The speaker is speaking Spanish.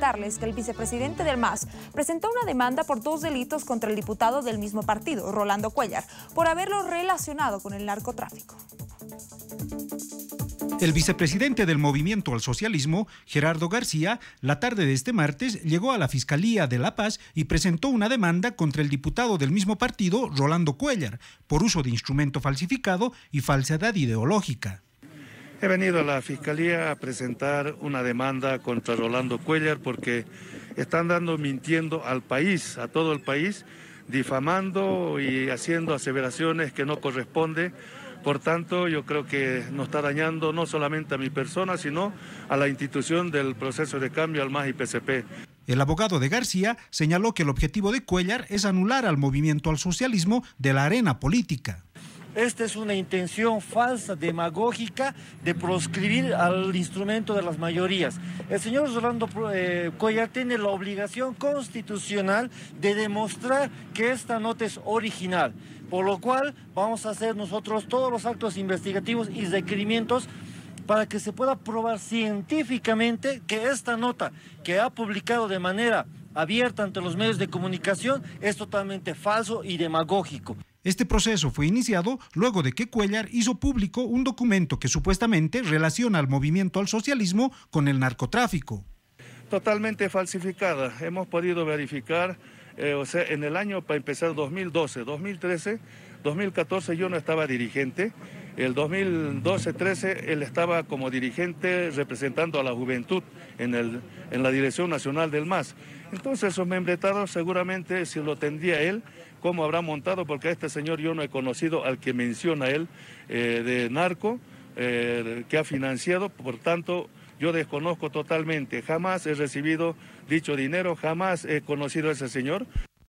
darles que el vicepresidente del MAS presentó una demanda por dos delitos contra el diputado del mismo partido, Rolando Cuellar, por haberlo relacionado con el narcotráfico. El vicepresidente del Movimiento al Socialismo, Gerardo García, la tarde de este martes llegó a la Fiscalía de La Paz y presentó una demanda contra el diputado del mismo partido, Rolando Cuellar, por uso de instrumento falsificado y falsedad ideológica. He venido a la Fiscalía a presentar una demanda contra Rolando Cuellar porque están dando mintiendo al país, a todo el país, difamando y haciendo aseveraciones que no corresponden. Por tanto, yo creo que nos está dañando no solamente a mi persona, sino a la institución del proceso de cambio al MAS y PCP. El abogado de García señaló que el objetivo de Cuellar es anular al movimiento al socialismo de la arena política. Esta es una intención falsa, demagógica, de proscribir al instrumento de las mayorías. El señor Rolando eh, tiene la obligación constitucional de demostrar que esta nota es original, por lo cual vamos a hacer nosotros todos los actos investigativos y requerimientos para que se pueda probar científicamente que esta nota que ha publicado de manera abierta ante los medios de comunicación es totalmente falso y demagógico. Este proceso fue iniciado luego de que Cuellar hizo público un documento que supuestamente relaciona al movimiento al socialismo con el narcotráfico. Totalmente falsificada. Hemos podido verificar, eh, o sea, en el año para empezar 2012, 2013, 2014 yo no estaba dirigente el 2012-13 él estaba como dirigente representando a la juventud en, el, en la Dirección Nacional del MAS. Entonces esos membretados seguramente si lo tendría él, ¿cómo habrá montado? Porque a este señor yo no he conocido al que menciona él eh, de narco, eh, que ha financiado, por tanto yo desconozco totalmente, jamás he recibido dicho dinero, jamás he conocido a ese señor.